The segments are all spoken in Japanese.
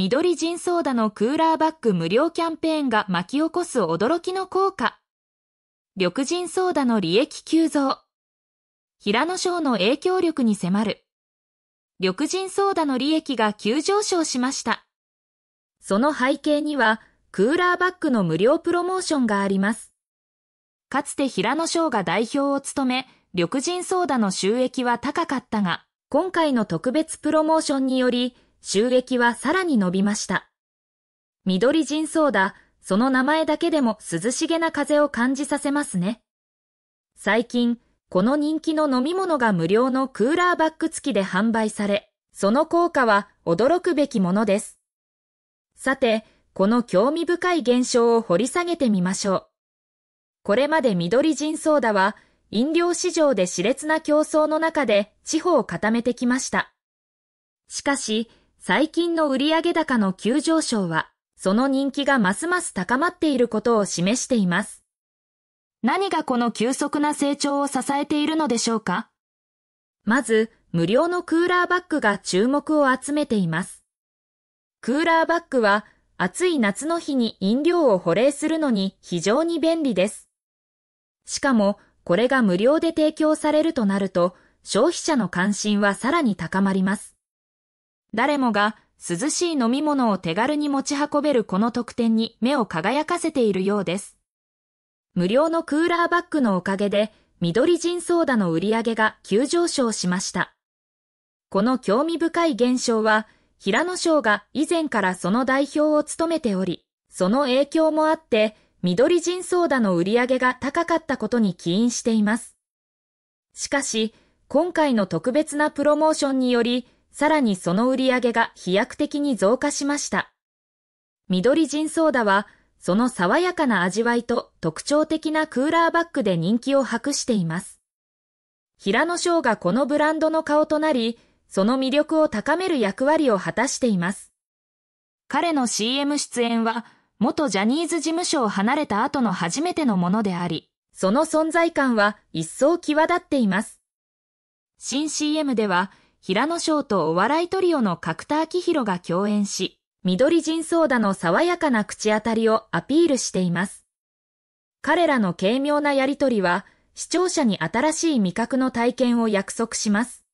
緑ジンソーダのクーラーバッグ無料キャンペーンが巻き起こす驚きの効果。緑ジンソーダの利益急増。平野省の影響力に迫る。緑ジンソーダの利益が急上昇しました。その背景には、クーラーバッグの無料プロモーションがあります。かつて平野省が代表を務め、緑ジンソーダの収益は高かったが、今回の特別プロモーションにより、収益はさらに伸びました。緑人ソーダ、その名前だけでも涼しげな風を感じさせますね。最近、この人気の飲み物が無料のクーラーバッグ付きで販売され、その効果は驚くべきものです。さて、この興味深い現象を掘り下げてみましょう。これまで緑人ソーダは、飲料市場で熾烈な競争の中で地方を固めてきました。しかし、最近の売上高の急上昇は、その人気がますます高まっていることを示しています。何がこの急速な成長を支えているのでしょうかまず、無料のクーラーバッグが注目を集めています。クーラーバッグは、暑い夏の日に飲料を保冷するのに非常に便利です。しかも、これが無料で提供されるとなると、消費者の関心はさらに高まります。誰もが涼しい飲み物を手軽に持ち運べるこの特典に目を輝かせているようです。無料のクーラーバッグのおかげで、緑人ソーダの売り上げが急上昇しました。この興味深い現象は、平野省が以前からその代表を務めており、その影響もあって、緑人ソーダの売り上げが高かったことに起因しています。しかし、今回の特別なプロモーションにより、さらにその売り上げが飛躍的に増加しました。緑ジンソーダは、その爽やかな味わいと特徴的なクーラーバッグで人気を博しています。平野翔がこのブランドの顔となり、その魅力を高める役割を果たしています。彼の CM 出演は、元ジャニーズ事務所を離れた後の初めてのものであり、その存在感は一層際立っています。新 CM では、平野翔とお笑いトリオの角田明宏が共演し、緑人ソーダの爽やかな口当たりをアピールしています。彼らの軽妙なやりとりは、視聴者に新しい味覚の体験を約束します。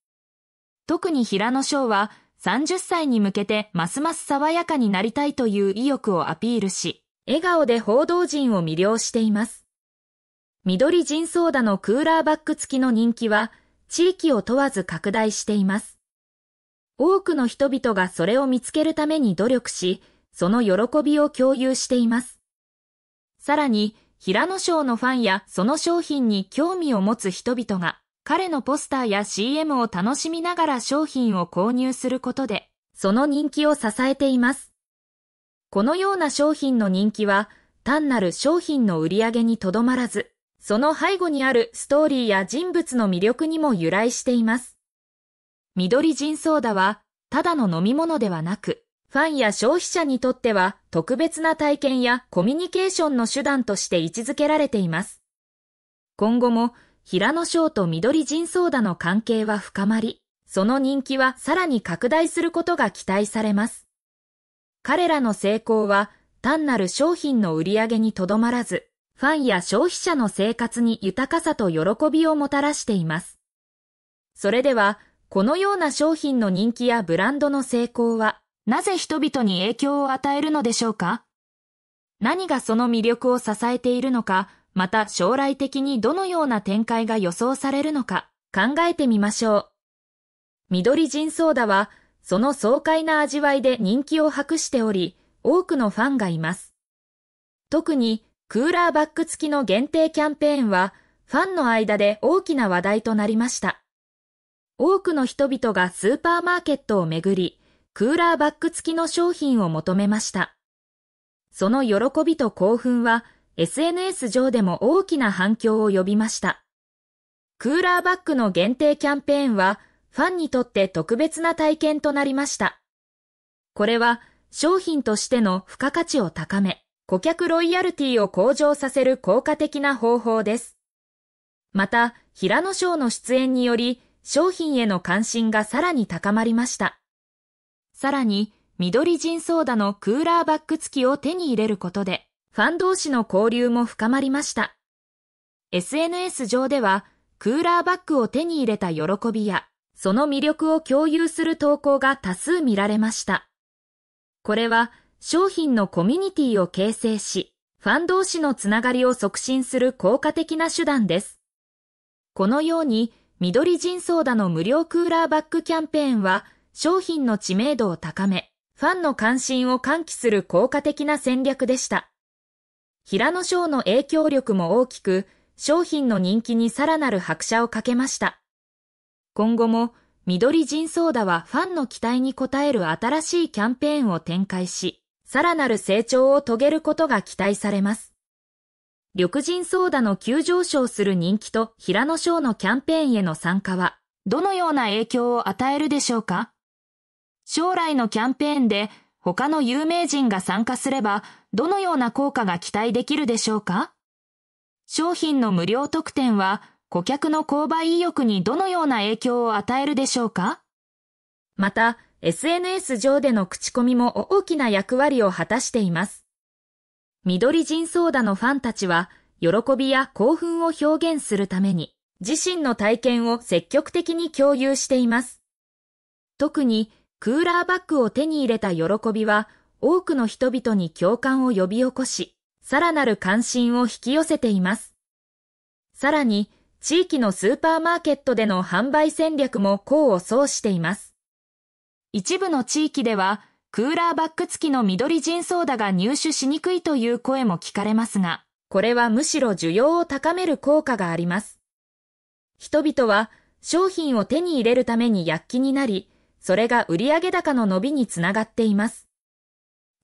特に平野翔は、30歳に向けてますます爽やかになりたいという意欲をアピールし、笑顔で報道陣を魅了しています。緑人ソーダのクーラーバッグ付きの人気は、地域を問わず拡大しています。多くの人々がそれを見つけるために努力し、その喜びを共有しています。さらに、平野賞のファンやその商品に興味を持つ人々が、彼のポスターや CM を楽しみながら商品を購入することで、その人気を支えています。このような商品の人気は、単なる商品の売り上げにとどまらず、その背後にあるストーリーや人物の魅力にも由来しています。緑人ソーダは、ただの飲み物ではなく、ファンや消費者にとっては特別な体験やコミュニケーションの手段として位置づけられています。今後も、平野翔と緑人ソーダの関係は深まり、その人気はさらに拡大することが期待されます。彼らの成功は単なる商品の売り上げにとどまらず、ファンや消費者の生活に豊かさと喜びをもたらしています。それでは、このような商品の人気やブランドの成功は、なぜ人々に影響を与えるのでしょうか何がその魅力を支えているのか、また将来的にどのような展開が予想されるのか、考えてみましょう。緑人ソーダは、その爽快な味わいで人気を博しており、多くのファンがいます。特に、クーラーバッグ付きの限定キャンペーンは、ファンの間で大きな話題となりました。多くの人々がスーパーマーケットをめぐり、クーラーバッグ付きの商品を求めました。その喜びと興奮は、SNS 上でも大きな反響を呼びました。クーラーバッグの限定キャンペーンは、ファンにとって特別な体験となりました。これは、商品としての付加価値を高め、顧客ロイヤルティを向上させる効果的な方法です。また、平野賞の出演により、商品への関心がさらに高まりました。さらに、緑人ソーダのクーラーバッグ付きを手に入れることで、ファン同士の交流も深まりました。SNS 上では、クーラーバッグを手に入れた喜びや、その魅力を共有する投稿が多数見られました。これは、商品のコミュニティを形成し、ファン同士のつながりを促進する効果的な手段です。このように、緑人ソーダの無料クーラーバッグキャンペーンは、商品の知名度を高め、ファンの関心を喚起する効果的な戦略でした。平野賞の影響力も大きく、商品の人気にさらなる拍車をかけました。今後も、緑人ソーダはファンの期待に応える新しいキャンペーンを展開し、さらなる成長を遂げることが期待されます。緑人ソーダの急上昇する人気と平野賞のキャンペーンへの参加は、どのような影響を与えるでしょうか将来のキャンペーンで他の有名人が参加すれば、どのような効果が期待できるでしょうか商品の無料特典は、顧客の購買意欲にどのような影響を与えるでしょうかまた、SNS 上での口コミも大きな役割を果たしています。緑人ソーダのファンたちは、喜びや興奮を表現するために、自身の体験を積極的に共有しています。特に、クーラーバッグを手に入れた喜びは、多くの人々に共感を呼び起こし、さらなる関心を引き寄せています。さらに、地域のスーパーマーケットでの販売戦略も功を奏しています。一部の地域では、クーラーバック付きの緑ジンソーダが入手しにくいという声も聞かれますが、これはむしろ需要を高める効果があります。人々は商品を手に入れるために躍起になり、それが売上高の伸びにつながっています。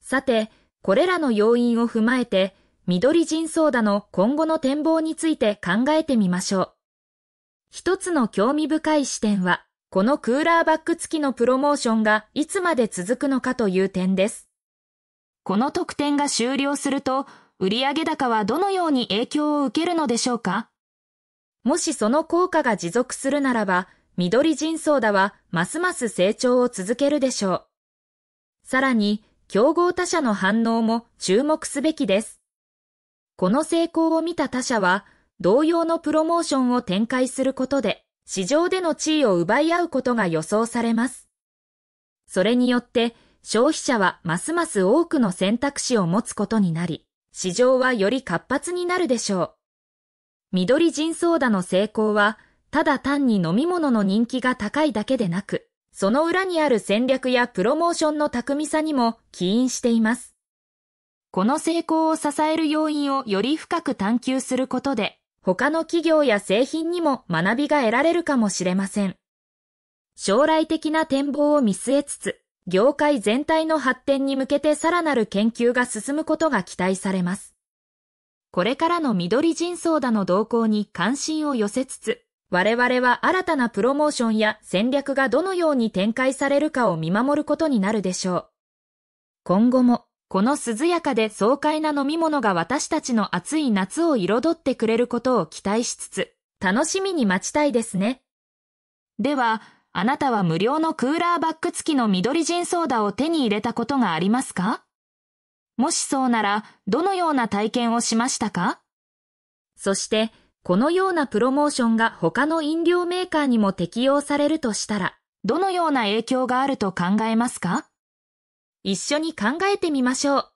さて、これらの要因を踏まえて、緑人ソーダの今後の展望について考えてみましょう。一つの興味深い視点は、このクーラーバッグ付きのプロモーションがいつまで続くのかという点です。この特典が終了すると、売上高はどのように影響を受けるのでしょうかもしその効果が持続するならば、緑人ソーダはますます成長を続けるでしょう。さらに、競合他社の反応も注目すべきです。この成功を見た他社は、同様のプロモーションを展開することで、市場での地位を奪い合うことが予想されます。それによって消費者はますます多くの選択肢を持つことになり、市場はより活発になるでしょう。緑人ソーダの成功は、ただ単に飲み物の人気が高いだけでなく、その裏にある戦略やプロモーションの巧みさにも起因しています。この成功を支える要因をより深く探求することで、他の企業や製品にも学びが得られるかもしれません。将来的な展望を見据えつつ、業界全体の発展に向けてさらなる研究が進むことが期待されます。これからの緑人相だの動向に関心を寄せつつ、我々は新たなプロモーションや戦略がどのように展開されるかを見守ることになるでしょう。今後もこの涼やかで爽快な飲み物が私たちの暑い夏を彩ってくれることを期待しつつ、楽しみに待ちたいですね。では、あなたは無料のクーラーバッグ付きの緑ジンソーダを手に入れたことがありますかもしそうなら、どのような体験をしましたかそして、このようなプロモーションが他の飲料メーカーにも適用されるとしたら、どのような影響があると考えますか一緒に考えてみましょう。